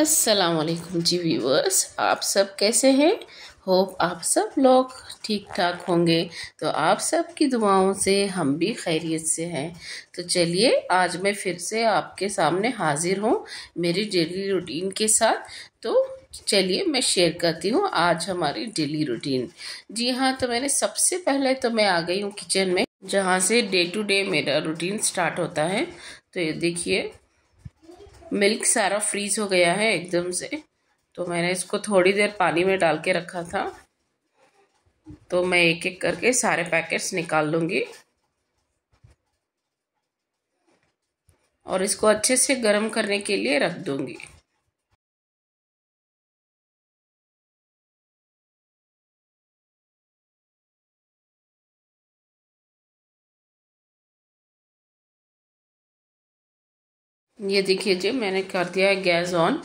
अस्सलाम जी व्यूवर्स आप सब कैसे हैं होप आप सब लोग ठीक ठाक होंगे तो आप सब की दुआओं से हम भी खैरियत से हैं तो चलिए आज मैं फिर से आपके सामने हाजिर हूँ मेरी डेली रूटीन के साथ तो चलिए मैं शेयर करती हूँ आज हमारी डेली रूटीन जी हाँ तो मैंने सबसे पहले तो मैं आ गई हूँ किचन में जहाँ से डे टू डे मेरा रूटीन स्टार्ट होता है तो ये देखिए मिल्क सारा फ्रीज हो गया है एकदम से तो मैंने इसको थोड़ी देर पानी में डाल के रखा था तो मैं एक एक करके सारे पैकेट्स निकाल लूँगी और इसको अच्छे से गर्म करने के लिए रख दूँगी ये देखिए जी मैंने कर दिया है गैस ऑन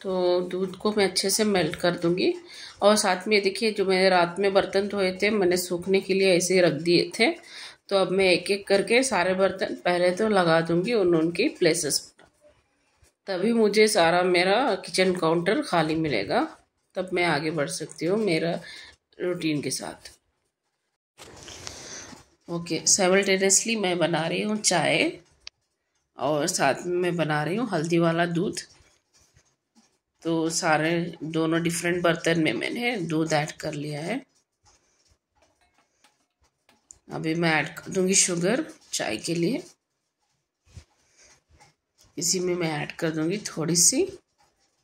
तो दूध को मैं अच्छे से मेल्ट कर दूंगी और साथ में ये देखिए जो मैंने रात में बर्तन धोए थे मैंने सूखने के लिए ऐसे ही रख दिए थे तो अब मैं एक एक करके सारे बर्तन पहले तो लगा दूंगी उन उनकी प्लेसेस पर तभी मुझे सारा मेरा किचन काउंटर खाली मिलेगा तब मैं आगे बढ़ सकती हूँ मेरा रूटीन के साथ ओके सेवल मैं बना रही हूँ चाय और साथ में मैं बना रही हूँ हल्दी वाला दूध तो सारे दोनों डिफरेंट बर्तन में मैंने दूध ऐड कर लिया है अभी मैं ऐड कर दूँगी शुगर चाय के लिए इसी में मैं ऐड कर दूँगी थोड़ी सी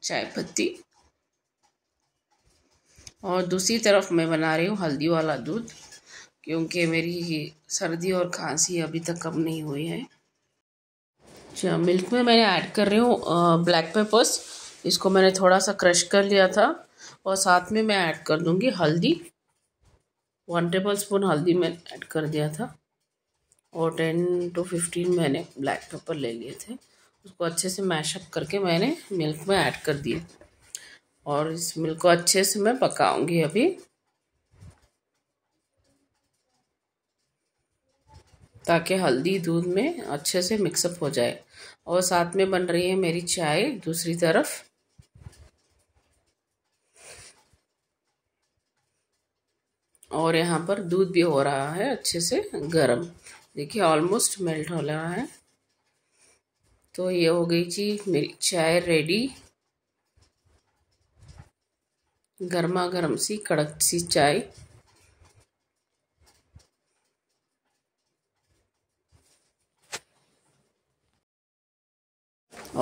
चाय पत्ती और दूसरी तरफ मैं बना रही हूँ हल्दी वाला दूध क्योंकि मेरी सर्दी और खांसी अभी तक कम नहीं हुई है अच्छा मिल्क में मैं ऐड कर रही हूँ ब्लैक पेपर्स इसको मैंने थोड़ा सा क्रश कर लिया था और साथ में मैं ऐड कर दूँगी हल्दी वन टेबल स्पून हल्दी मैंने ऐड कर दिया था और टेन टू फिफ्टीन मैंने ब्लैक पेपर ले लिए थे उसको अच्छे से मैशअप करके मैंने मिल्क में ऐड कर दिए और इस मिल्क को अच्छे से मैं पकाऊंगी अभी ताकि हल्दी दूध में अच्छे से मिक्सअप हो जाए और साथ में बन रही है मेरी चाय दूसरी तरफ और यहाँ पर दूध भी हो रहा है अच्छे से गर्म देखिए ऑलमोस्ट मेल्ट हो रहा है तो ये हो गई जी मेरी चाय रेडी गर्मा गर्म सी कड़क सी चाय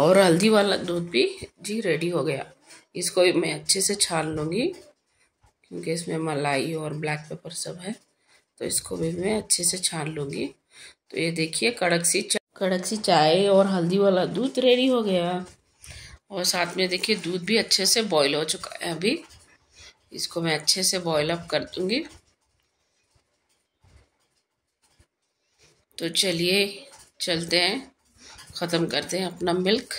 और हल्दी वाला दूध भी जी रेडी हो गया इसको मैं अच्छे से छान लूँगी क्योंकि इसमें मलाई और ब्लैक पेपर सब है तो इसको भी मैं अच्छे से छान लूँगी तो ये देखिए कड़क सी कड़क सी चाय और हल्दी वाला दूध रेडी हो गया और साथ में देखिए दूध भी अच्छे से बॉईल हो चुका है अभी इसको मैं अच्छे से बॉईल अप कर दूँगी तो चलिए चलते हैं ख़त्म करते हैं अपना मिल्क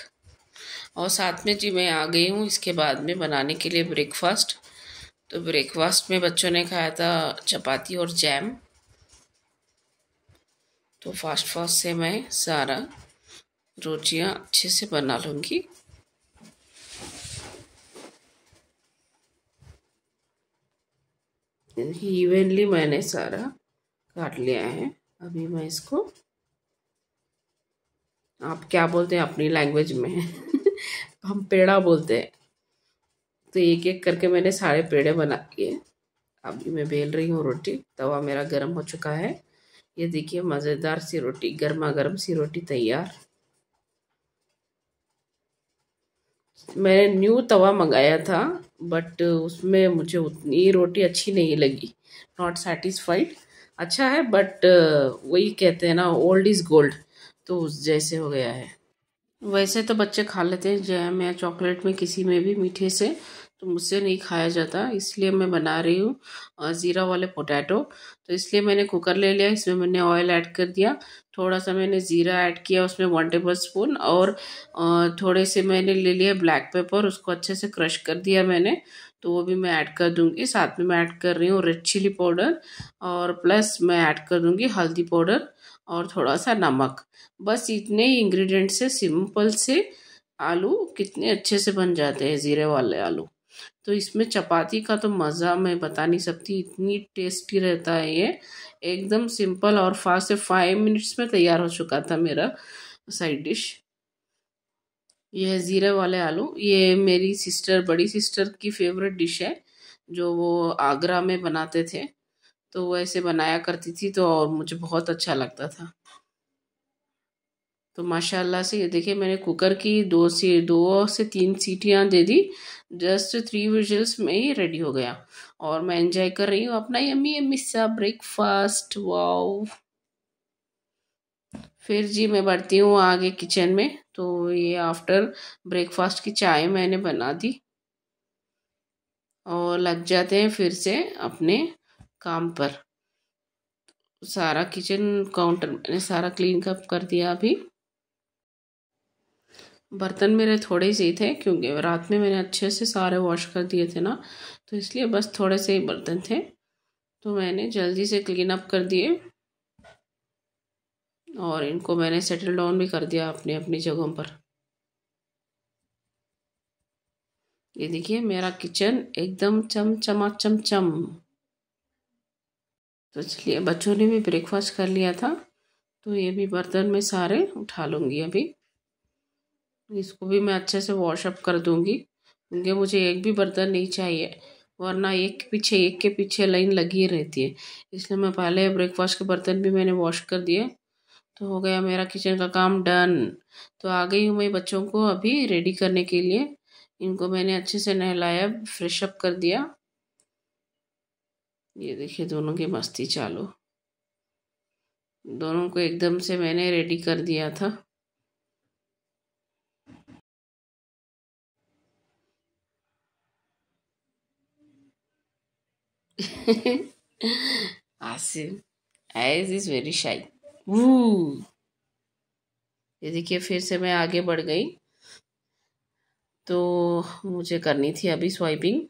और साथ में जी मैं आ गई हूँ इसके बाद में बनाने के लिए ब्रेकफास्ट तो ब्रेकफास्ट में बच्चों ने खाया था चपाती और जैम तो फास्ट फास्ट से मैं सारा रोटियाँ अच्छे से बना लूँगी इवनली मैंने सारा काट लिया है अभी मैं इसको आप क्या बोलते हैं अपनी लैंग्वेज में हम पेड़ा बोलते हैं तो एक एक करके मैंने सारे पेड़े बना लिए अभी मैं बेल रही हूँ रोटी तवा मेरा गर्म हो चुका है ये देखिए मज़ेदार सी रोटी गर्मा गर्म सी रोटी तैयार मैंने न्यू तवा मंगाया था बट उसमें मुझे उतनी रोटी अच्छी नहीं लगी नॉट सेटिस्फाइड अच्छा है बट वही कहते हैं ना ओल्ड इज़ गोल्ड तो उस जैसे हो गया है वैसे तो बच्चे खा लेते हैं जैम या चॉकलेट में किसी में भी मीठे से तो मुझसे नहीं खाया जाता इसलिए मैं बना रही हूँ ज़ीरा वाले पोटैटो तो इसलिए मैंने कुकर ले लिया इसमें मैंने ऑयल ऐड कर दिया थोड़ा सा मैंने ज़ीरा ऐड किया उसमें वन टेबल स्पून और थोड़े से मैंने ले लिया ब्लैक पेपर उसको अच्छे से क्रश कर दिया मैंने तो वो भी मैं ऐड कर दूँगी साथ में मैं ऐड कर रही हूँ रेड चिली पाउडर और प्लस मैं ऐड कर दूँगी हल्दी पाउडर और थोड़ा सा नमक बस इतने ही इंग्रेडिएंट से सिंपल से आलू कितने अच्छे से बन जाते हैं ज़ीरे वाले आलू तो इसमें चपाती का तो मज़ा मैं बता नहीं सकती इतनी टेस्टी रहता है ये एकदम सिंपल और फास्ट से फाइव मिनट्स में तैयार हो चुका था मेरा साइड डिश यह है ज़ीरे वाले आलू ये मेरी सिस्टर बड़ी सिस्टर की फेवरेट डिश है जो वो आगरा में बनाते थे तो वो ऐसे बनाया करती थी तो और मुझे बहुत अच्छा लगता था तो माशाल्लाह से ये देखिए मैंने कुकर की दो से दो से तीन सीटियाँ दे दी जस्ट थ्री विजल्स में ही रेडी हो गया और मैं एंजॉय कर रही हूँ अपना यम्मी यम्मी सा ब्रेकफास्ट वाओ फिर जी मैं बढ़ती हूँ आगे किचन में तो ये आफ्टर ब्रेकफास्ट की चाय मैंने बना दी और लग जाते हैं फिर से अपने काम पर सारा किचन काउंटर मैंने सारा क्लीन कप कर दिया अभी बर्तन मेरे थोड़े से ही थे क्योंकि रात में मैंने अच्छे से सारे वॉश कर दिए थे ना तो इसलिए बस थोड़े से ही बर्तन थे तो मैंने जल्दी से क्लीन अप कर दिए और इनको मैंने सेटल डाउन भी कर दिया अपने अपनी जगहों पर ये देखिए मेरा किचन एकदम चम चमा चम चम तो इसलिए बच्चों ने भी ब्रेकफास्ट कर लिया था तो ये भी बर्तन में सारे उठा लूँगी अभी इसको भी मैं अच्छे से वॉशअप कर दूँगी क्योंकि मुझे एक भी बर्तन नहीं चाहिए वरना एक के पीछे एक के पीछे लाइन लगी रहती है इसलिए मैं पहले ब्रेकफास्ट के बर्तन भी मैंने वॉश कर दिए तो हो गया मेरा किचन का काम डन तो आ गई हूँ मैं बच्चों को अभी रेडी करने के लिए इनको मैंने अच्छे से नहलाया फ्रेशअप अप कर दिया ये देखिए दोनों की मस्ती चालू दोनों को एकदम से मैंने रेडी कर दिया था Asim eyes is very shy वू ये देखिए फिर से मैं आगे बढ़ गई तो मुझे करनी थी अभी स्वाइपिंग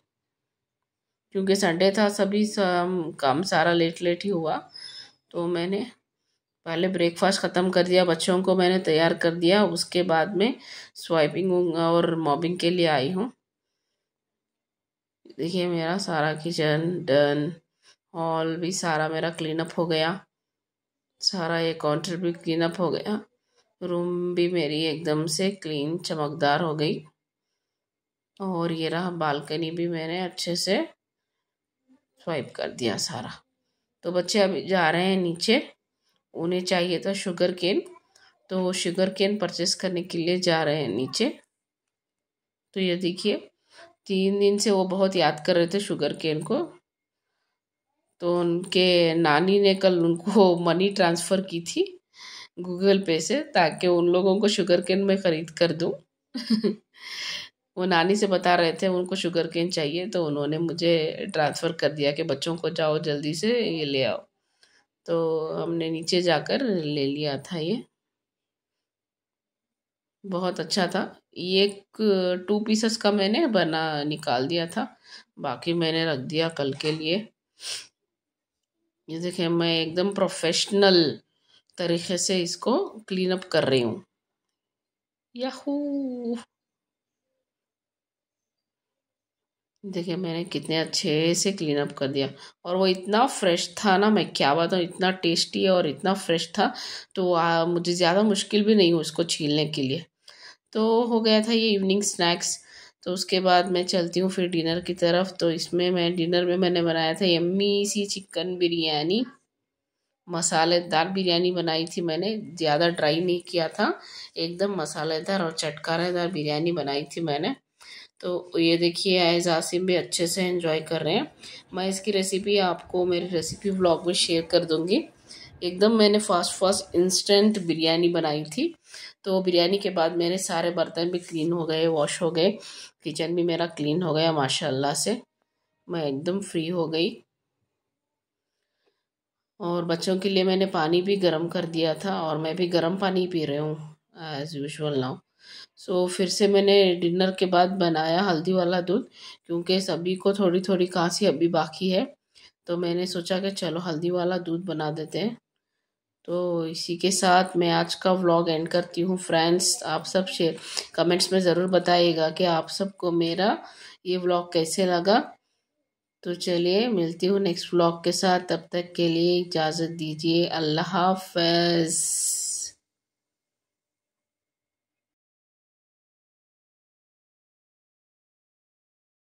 क्योंकि संडे था सभी काम सारा लेट लेट ही हुआ तो मैंने पहले ब्रेकफास्ट ख़त्म कर दिया बच्चों को मैंने तैयार कर दिया उसके बाद में स्वाइपिंग और मॉबिंग के लिए आई हूँ देखिए मेरा सारा किचन डन हॉल भी सारा मेरा क्लीन अप हो गया सारा ये काउंटर भी क्लीन अप हो गया रूम भी मेरी एकदम से क्लीन चमकदार हो गई और ये रहा बालकनी भी मैंने अच्छे से स्वाइप कर दिया सारा तो बच्चे अब जा रहे हैं नीचे उन्हें चाहिए था शुगर केन तो वो शुगर केन परचेस करने के लिए जा रहे हैं नीचे तो ये देखिए तीन दिन से वो बहुत याद कर रहे थे शुगर केन को तो उनके नानी ने कल उनको मनी ट्रांसफ़र की थी गूगल पे से ताकि उन लोगों को शुगर केन में ख़रीद कर दूँ वो नानी से बता रहे थे उनको शुगर केन चाहिए तो उन्होंने मुझे ट्रांसफ़र कर दिया कि बच्चों को जाओ जल्दी से ये ले आओ तो हमने नीचे जाकर ले लिया था ये बहुत अच्छा था ये टू पीसेस का मैंने बना निकाल दिया था बाकी मैंने रख दिया कल के लिए ये देखें मैं एकदम प्रोफेशनल तरीके से इसको क्लीन अप कर रही हूँ याहू देखिए मैंने कितने अच्छे से क्लीन अप कर दिया और वो इतना फ्रेश था ना मैं क्या बताऊँ इतना टेस्टी और इतना फ्रेश था तो आ, मुझे ज़्यादा मुश्किल भी नहीं हुई उसको छीलने के लिए तो हो गया था ये इवनिंग स्नैक्स तो उसके बाद मैं चलती हूँ फिर डिनर की तरफ तो इसमें मैं डिनर में मैंने बनाया था यम्मी सी चिकन बिरयानी मसालेदार बिरयानी बनाई थी मैंने ज़्यादा ड्राई नहीं किया था एकदम मसालेदार और चटकारेदार बिरयानी बनाई थी मैंने तो ये देखिए एज आसिम भी अच्छे से इन्जॉय कर रहे हैं मैं इसकी रेसिपी आपको मेरी रेसिपी ब्लॉग में शेयर कर दूँगी एकदम मैंने फास्ट फास्ट इंस्टेंट बिरयानी बनाई थी तो बिरयानी के बाद मेरे सारे बर्तन भी क्लीन हो गए वॉश हो गए किचन भी मेरा क्लीन हो गया माशाल्लाह से मैं एकदम फ्री हो गई और बच्चों के लिए मैंने पानी भी गर्म कर दिया था और मैं भी गर्म पानी पी रही हूँ एज़ यूजल नाउ सो फिर से मैंने डिनर के बाद बनाया हल्दी वाला दूध क्योंकि सभी को थोड़ी थोड़ी खांसी अभी बाकी है तो मैंने सोचा कि चलो हल्दी वाला दूध बना देते हैं तो इसी के साथ मैं आज का व्लॉग एंड करती हूँ फ्रेंड्स आप सब शेयर कमेंट्स में ज़रूर बताइएगा कि आप सबको मेरा ये व्लॉग कैसे लगा तो चलिए मिलती हूँ नेक्स्ट व्लॉग के साथ तब तक के लिए इजाज़त दीजिए अल्लाह हाफ